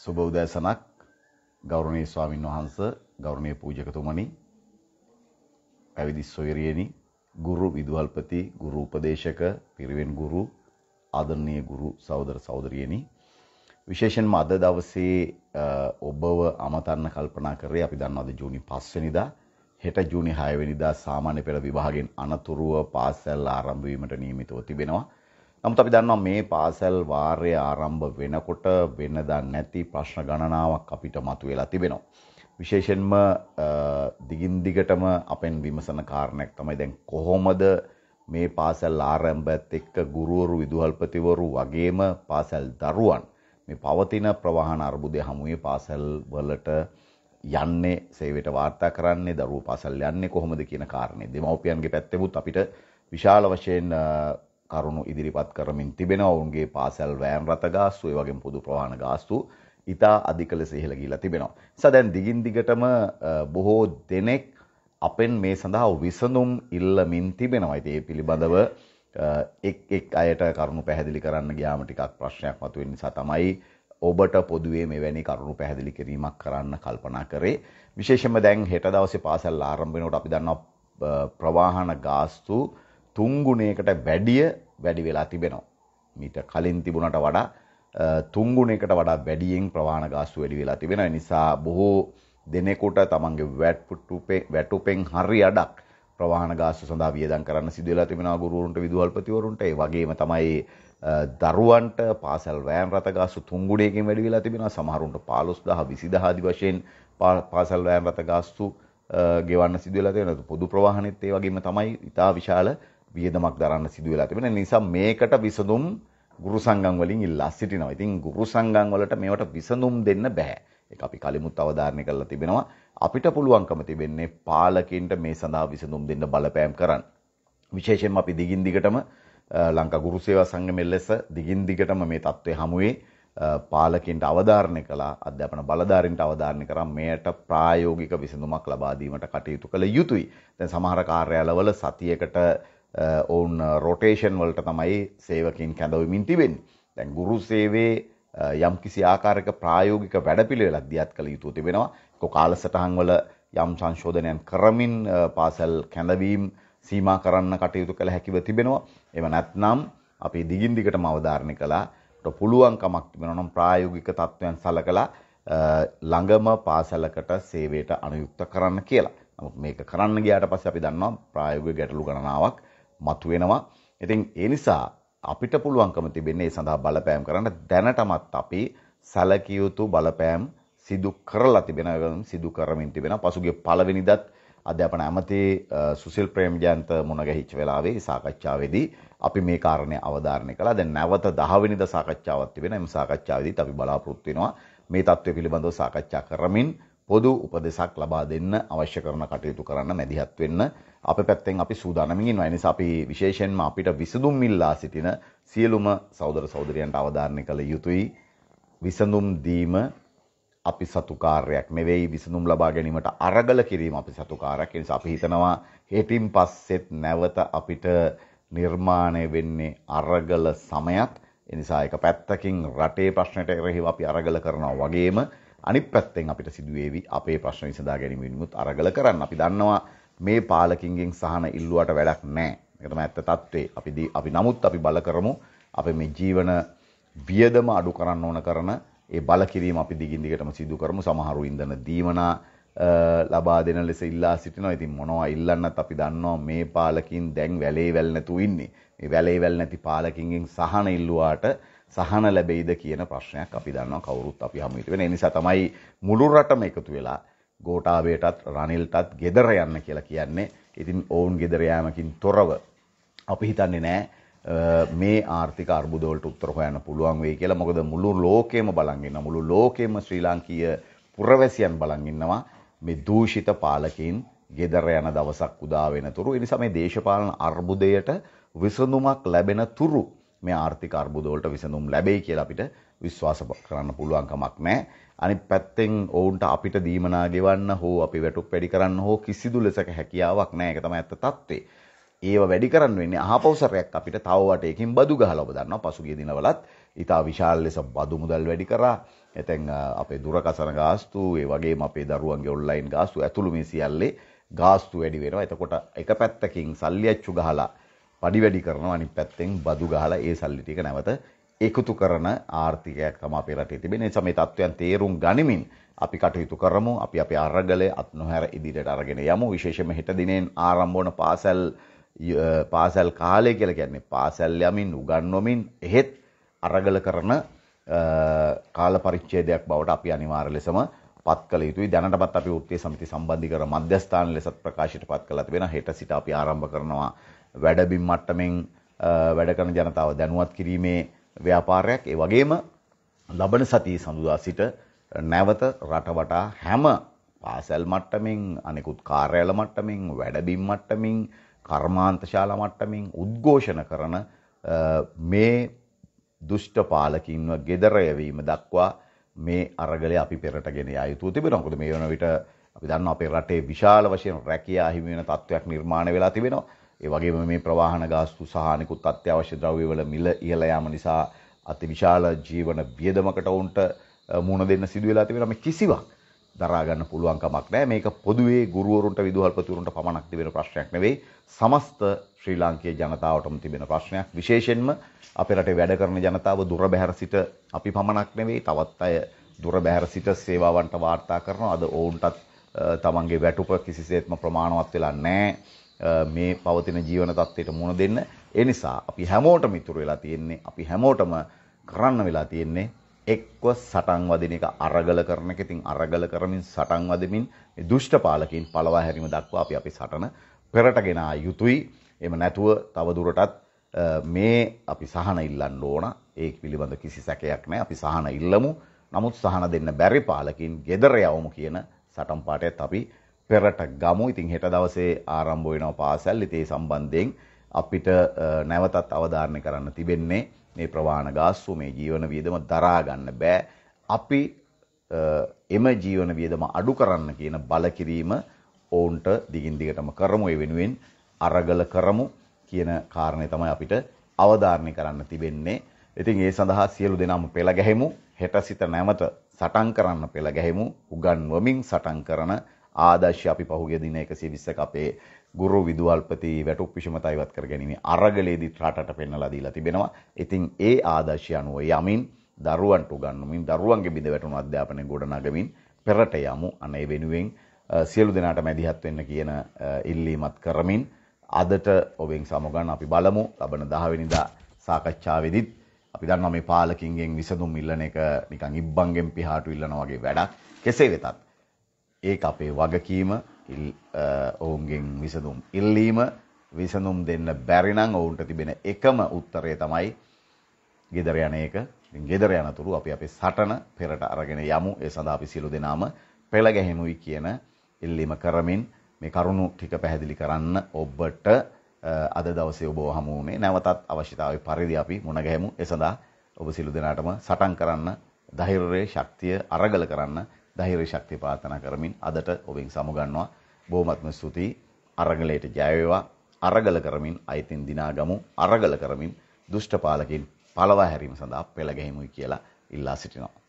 සුබ උදෑසනක් ගෞරවනීය ස්වාමින් වහන්ස ගෞරවනීය පූජකතුමනි පැවිදි සොයරියනි ගුරු විදුහල්පති ගුරු උපදේශක පිරිවෙන් ගුරු ආදරණීය ගුරු සහෝදර සහෝදරියනි විශේෂයෙන්ම අද දවසේ ඔබව අමතන්න කල්පනා කරේ අපි දන්නවද ජූනි 5 වෙනිදා හෙට ජූනි 6 වෙනිදා සාමාන්‍ය පෙළ විභාගයෙන් අනතුරුව පාසල් ආරම්භ වීමට නියමිතව තිබෙනවා නමුත් අපි දන්නවා මේ පාසල් වාර්ය ආරම්භ වෙනකොට වෙනදා නැති ප්‍රශ්න ගණනාවක් අපිට මතුවෙලා තිබෙනවා. විශේෂයෙන්ම දිගින් දිගටම අපෙන් විමසන කාරණයක් තමයි දැන් කොහොමද මේ පාසල් ආරම්භයත් එක්ක ගුරුවරු විදුහල්පතිවරු වගේම පාසල් දරුවන් මේ පවතින ප්‍රවාහන අර්බුදය හමුවේ පාසල් වලට යන්නේ සේවයට වාර්තා කරන්නේ දරුවෝ පාසල් යන්නේ කොහොමද කියන කාරණේ දෙමව්පියන්ගේ පැත්තෙමුත් අපිට විශාල වශයෙන් කරුණු ඉදිරිපත් කරමින් තිබෙනවා ඔවුන්ගේ පාසැල් වෑන් රථ ගාස්තු ඒ වගේම පොදු ප්‍රවාහන ගාස්තු ඉතා අධික ලෙස ඉහළ ගිහිලා තිබෙනවා. නිසා දැන් දිගින් දිගටම බොහෝ දෙනෙක් අපෙන් මේ සඳහා විසඳුම් ඉල්ලමින් තිබෙනවා. ඉතින් ඒ පිළිබඳව එක් එක් අයට කරුණු පැහැදිලි කරන්න ගියාම ටිකක් ප්‍රශ්නයක් මතුවෙන නිසා තමයි ඔබට පොදුවේ මෙවැනි කරුණු පැහැදිලි කිරීමක් කරන්න කල්පනා කරේ. විශේෂයෙන්ම දැන් හෙට දවසේ පාසල් ආරම්භ වෙනකොට අපි දන්නවා ප්‍රවාහන ගාස්තු තුන්ගුණයකට වැඩිය වැඩි වෙලා තිබෙනවා. මීට කලින් තිබුණට වඩා තුන්ගුණයකට වඩා වැඩියෙන් ප්‍රවාණ ගාස්තු වැඩි වෙලා තිබෙන නිසා බොහෝ දෙනෙකුට තමන්ගේ වැට්පුට්ටුපේ වැටුපෙන් හරි අඩක් ප්‍රවාහන ගාස්තු සඳහා වියදම් කරන්න සිදු වෙලා තිබෙනවා ගුරුවරුන්ට විදුහල්පතිවරුන්ට ඒ වගේම තමයි දරුවන්ට පාසල් වෑන් රථ ගාස්තු තුන්ගුණයකින් වැඩි වෙලා තිබෙනවා සමහරුන්ට 15000 20000 ආදි වශයෙන් පාසල් වෑන් රථ ගාස්තු ගෙවන්න සිදු වෙලා තියෙනවා පොදු ප්‍රවාහනෙත් ඒ වගේම තමයි ඉතා විශාල වියදමක් දරන්න සිදු වෙලා තිබෙන නිසා මේකට විසඳුම් ගුරු සංගම් වලින් ඉල්ලා සිටිනවා. ඉතින් ගුරු සංගම් වලට මේවට විසඳුම් දෙන්න බෑ. ඒක අපි කලිමුත් අවධාරණය කරලා තිබෙනවා. අපිට පුළුවන්කම තිබෙන්නේ පාලකින්ට මේ සඳහා විසඳුම් දෙන්න බලපෑම් කරන්න. විශේෂයෙන්ම අපි දිගින් දිගටම ලංකා ගුරු සේවා සංගමයේ ලෙස දිගින් දිගටම මේ தત્ත්වය හමුවේ පාලකින්ට අවධාරණය කළා අධ්‍යාපන බලධාරීන්ට අවධාරණය කරා මෙයට ප්‍රායෝගික විසඳුමක් ලබා දීමට කටයුතු කළ යුතුයි. දැන් සමහර කාර්යාලවල සතියකට ඔවුන් රොටේෂන් වලට තමයි සේවකින් කැඳවමින් තිබෙන් දැන් ගුරු සේවේ යම් කිසි ආකාරක ප්‍රායෝගික වැඩපිළිවෙලක් දියත් කළ යුතු තිබෙනවා කො කාලසටහන් වල යම් සංශෝධනයන් කරමින් පාසල් කැඳවීම් සීමා කරන්න කටයුතු කළ හැකිව තිබෙනවා එම නැත්නම් අපි දිගින් දිගටම අවධාරණය කළා පුළුවන්කමක් තිබෙනවා නම් ප්‍රායෝගික තත්ත්වයන් සලකලා ළඟම පාසලකට සේවයට අනුයුක්ත කරන්න කියලා. නමුත් මේක කරන්න ගියාට පස්සේ අපි දන්නවා ප්‍රායෝගික ගැටලු ගණනාවක් මතුවෙනවා. ඉතින් ඒ නිසා අපිට පුළුවන්කම තිබෙන්නේ ඒ සඳහා බලපෑම් කරන්න දැනටමත් අපි සැලකිය යුතු බලපෑම් සිදු කරලා තිබෙන සිදු කරමින් තිබෙන පසුගිය පළවෙනිදත් අධ්‍යාපන ඇමති සුසිල් ප්‍රේම්ජයන්ත මුණගැහිච්ච වෙලාවේ සාකච්ඡාවේදී අපි මේ කාරණය අවධාරණය කළා. දැන් නැවත 10 වෙනිදා සාකච්ඡාවක් තිබෙනවා. මේ සාකච්ඡාවේදී අපි බලාපොරොත්තු වෙනවා මේ தත්ත්වය පිළිබඳව සාකච්ඡා කරමින් පොදු උපදෙසක් ලබා දෙන්න අවශ්‍ය කරන කටයුතු කරන්න මැදිහත් වෙන්න අප පැත්තෙන් අපි සූදානමින් ඉන්නවා. ඒ නිසා අපි විශේෂයෙන්ම අපිට විසඳුම් ඉල්ලා සිටින සියලුම සහෝදර සහෝදරියන්ට අවධාරණය කළ යුතුයි. විසඳුම් දීම අපි සතුකාරයක් නෙවෙයි විසඳුම් ලබා ගැනීමට අරගල කිරීම අපි සතුකාරයක්. ඒ නිසා අපි හිතනවා හෙටින් පස්සෙත් නැවත අපිට නිර්මාණය වෙන්නේ අරගල සමයත්. ඒ නිසා එක පැත්තකින් රටේ ප්‍රශ්නයට එරෙහිව අපි අරගල කරනවා වගේම අනිත් පැත්තෙන් අපිට සිදුවේවි අපේ ප්‍රශ්න විසඳා ගැනීම වෙනුත් අරගල කරන්න. අපි දන්නවා මේ පාලකින්ගෙන් සහන ඉල්ලුවට වැඩක් නැහැ. ඒක තමයි ඇත්ත తත්වේ. අපි අපි නමුත් අපි බල කරමු අපේ මේ ජීවන වියදම අඩු කරන්න ඕන කරන ඒ බල කිරීම අපි දිගින් දිගටම සිදු කරමු. සමහරු ඉන්ධන දීමනා ලබා දෙන ලෙස ඉල්ලා සිටිනවා. ඉතින් මොනවා ඉල්ලන්නත් අපි දන්නවා මේ පාලකින් දැන් වැලේ වැල් නැතු ඉන්නේ. මේ වැලේ වැල් නැති පාලකින්ගෙන් සහන ඉල්ලුවාට සහන ලැබෙයිද කියන ප්‍රශ්නයක් අපි දන්නවා කවුරුත් අපි හමු හිට වෙන. ඒ නිසා තමයි මුළු රටම එකතු වෙලා ගෝඨාභයටත් රනිල්ටත් ගෙදර යන්න කියලා කියන්නේ. ඉතින් ඔවුන් ගෙදර යාමකින් තොරව අපි හිතන්නේ නෑ මේ ආර්ථික අර්බුදවලට උත්තර හොයන්න පුළුවන් වෙයි කියලා. මොකද මුළු ලෝකෙම බලන් ඉන්න මුළු ලෝකෙම ශ්‍රී ලාංකීය පුරවැසියන් බලන් ඉන්නවා මේ දූෂිත පාලකයන් ගෙදර යන දවසක් උදා වෙනතුරු. ඒ නිසා මේ දේශපාලන අර්බුදයට විසඳුමක් ලැබෙන තුරු මේ ආර්ථික අර්බුදවලට විසඳුම් ලැබෙයි කියලා අපිට විශ්වාස කරන්න පුළුවන් කමක් නැහැ. අනිත් පැත්තෙන් ඔවුන්ට අපිට දීමනා ගෙවන්න හෝ අපි වැටුප් වැඩි කරන්න හෝ කිසිදු ලෙසක හැකියාවක් නැහැ. ඒක තමයි ඇත්ත తත්වේ. ඒව වැඩි කරන්න වෙන්නේ අහපෞසරයක් අපිට තව වටයකින් බදු ගහලා ඔබ දන්නවා පසුගිය දිනවලත් ඉතා විශාල ලෙස බදු මුදල් වැඩි කරා. එතෙන් අපේ දුරකසන ගාස්තු, ඒ වගේම අපේ දරුවන්ගේ ඔන්ලයින් ගාස්තු ඇතුළු මේ සියල්ලේ ගාස්තු වැඩි වෙනවා. එතකොට එක පැත්තකින් සල්ලි අච්චු ගහලා පඩි වැඩි කරනවා අනිත් පැත්තෙන් බදු ගහලා ඒ සල්ලි ටික නැවත එකතු කරන ආර්ථිකයක් තමයි අපේ රටේ තිබෙන නිසා මේ தත්වයන් තේරුම් ගනිමින් අපි කටයුතු කරමු අපි අපේ අරගලය අත් නොහැර ඉදිරියට අරගෙන යමු විශේෂයෙන්ම හෙට දිනෙන් ආරම්භ වන පාසල් පාසල් කාලය කියලා කියන්නේ පාසල් යමින් උගන්වමින් එහෙත් අරගල කරන කාල පරිච්ඡේදයක් බවට අපි අනිවාර්ය ලෙසම පත් කළ යුතුයි දැනටමත් අපි වෘත්තීය සමිති සම්බන්ධීකර මධ්‍යස්ථාන ලෙසත් ප්‍රකාශයට පත් කළා තිබෙන හෙට සිට අපි ආරම්භ කරනවා වැඩබිම් මට්ටමෙන් වැඩ කරන ජනතාව දැනුවත් කිරීමේ ව්‍යාපාරයක් ඒ වගේම ලබන සතිය සඳුදා සිට නැවත රට වටා හැම පාසල් මට්ටමින් අනෙකුත් කාර්යාල මට්ටමින් වැඩබිම් මට්ටමින් කර්මාන්තශාලා මට්ටමින් උද්ඝෝෂණ කරන මේ දුෂ්ට පාලකින්ව gedara යවීම දක්වා මේ අරගලය අපි පෙරට ගෙන යා යුතු තිබෙනවා. මොකද මේ වන විට අපි දන්නවා අපේ රටේ විශාල වශයෙන් රැකියා හිමි වෙන තත්වයක් නිර්මාණය වෙලා තිබෙනවා. ඒ වගේම මේ ප්‍රවාහන ගාස්තු සහ අනෙකුත් අත්‍යවශ්‍ය ද්‍රව්‍යවල මිල ඉහළ යාම නිසා අතිවිශාල ජීවන වියදමකට ඔවුන්ට මුහුණ දෙන්න සිදු වෙලා තිබෙනවා මේ කිසිවක් දරා ගන්න පුළුවන් කමක් නැහැ මේක පොදුවේ ගුරුවරුන්ට විදුහල්පතිවරුන්ට පමණක් තිබෙන ප්‍රශ්නයක් නෙවෙයි සමස්ත ශ්‍රී ලාංකීය ජනතාවටම තිබෙන ප්‍රශ්නයක් විශේෂයෙන්ම අපේ රටේ වැඩ කරන ජනතාව දුර බැහැර සිට අපි පමණක් නෙවෙයි තවත් අය දුර බැහැර සිට සේවාවන්ට වාර්තා කරනවා අද ඔවුන්ටත් තමන්ගේ වැටුප කිසිසේත්ම ප්‍රමාණවත් වෙලා නැහැ මේ පවතින ජීවන තත්ත්වයට මුහුණ දෙන්න. ඒ නිසා අපි හැමෝටම ඉතුරු වෙලා තියෙන්නේ අපි හැමෝටම කරන්න වෙලා තියෙන්නේ එක්ව සටන් වදින එක අරගල කරන එක. ඉතින් අරගල කරමින් සටන් වදමින් මේ දුෂ්ට පාලකයන් පළවා හැරීම දක්වා අපි අපේ සටන පෙරට ගෙනා යුතුයි. එහෙම නැතුව තව දුරටත් මේ අපි සහන ඉල්ලන්න ඕන. ඒ පිළිබඳ කිසි සැකයක් නැහැ. අපි සහන ඉල්ලමු. නමුත් සහන දෙන්න බැරි පාලකයන් gedare යවමු කියන සටන් පාටයත් අපි පෙරට ගමු. ඉතින් හෙට දවසේ ආරම්භ වෙනවා පාසල්. ඉතින් සම්බන්ධයෙන් අපිට නැවතත් අවධාරණය කරන්න තිබෙන්නේ මේ ප්‍රවාහන ගාස්තු මේ ජීවන වියදම දරා ගන්න බෑ. අපි එම ජීවන වියදම අඩු කරන්න කියන බලකිරීම ඔවුන්ට දිගින් දිගටම කරමු. ඒ වෙනුවෙන් අරගල කරමු කියන කාරණය තමයි අපිට අවධාරණය කරන්න තිබෙන්නේ. ඉතින් ඒ සඳහා සියලු දෙනාම පෙළ ගැහෙමු. හෙට සිට නැමත සටන් කරන්න පෙළ ගැහෙමු. උගන්වමින් සටන් කරන ආදර්ශය අපි පහුගිය දින 120ක අපේ ගුරු විදුහල්පති වැටුප් විෂමතා ඉවත් කර ගැනීම අරගලේදී රටට පෙන්වලා දීලා තිබෙනවා. ඉතින් ඒ ආදර්ශය අනුව යමින් දරුවන්ට උගන්වමින් දරුවන්ගේ බිඳ වැටුණු අධ්‍යාපනය ගොඩනගමින් පෙරට යමු. අනේ වෙනුවෙන් සියලු දෙනාට මැදිහත් වෙන්න කියන ඉල්ලීමත් කරමින් අදට ඔබෙන් සමුගන්න අපි බලමු ලබන දහවෙනිදා සාකච්ඡාවෙදිත් අපි දන්නවා මේ පාලකින්ගෙන් විසඳුම් ඉල්ලන එක නිකන් ඉබ්බන්ගෙන් පිහාටු ඉල්ලන වගේ වැඩක් කෙසේ වෙතත් ඒක අපේ වගකීම ඔවුන්ගෙන් විසඳුම් ඉල්ලීම විසඳුම් දෙන්න බැරි නම් ඔවුන්ට තිබෙන එකම උත්තරය තමයි ගෙදර යන එක. ඉතින් ගෙදර යනතුරු අපි අපේ සටන පෙරට අරගෙන යමු. ඒ සඳහා අපි සියලු දෙනාම පෙළ ගැහෙමුයි කියන ඉල්ලීම කරමින් මේ කරුණු ටික පැහැදිලි කරන්න ඔබට අද දවසේ ඔබ හමුුනේ නැවතත් අවශ්‍යතාවය පරිදි අපි මුණ ගැහෙමු. ඒ සඳහා ඔබ සියලු දෙනාටම සටන් කරන්න ධෛර්යය ශක්තිය අරගල කරන්න ධෛර්ය ශක්තිය ප්‍රාර්ථනා කරමින් අදට ඔබෙන් සමුගන්නවා. බොහොමත්ම ස්තුතියි. අරගලයට ජය අරගල කරමින් අයිතින් දිනාගමු. අරගල කරමින් දුෂ්ට පාලකින් පළවා හැරීම සඳහා පෙළ ගැහිමුයි කියලා ඉල්ලා සිටිනවා.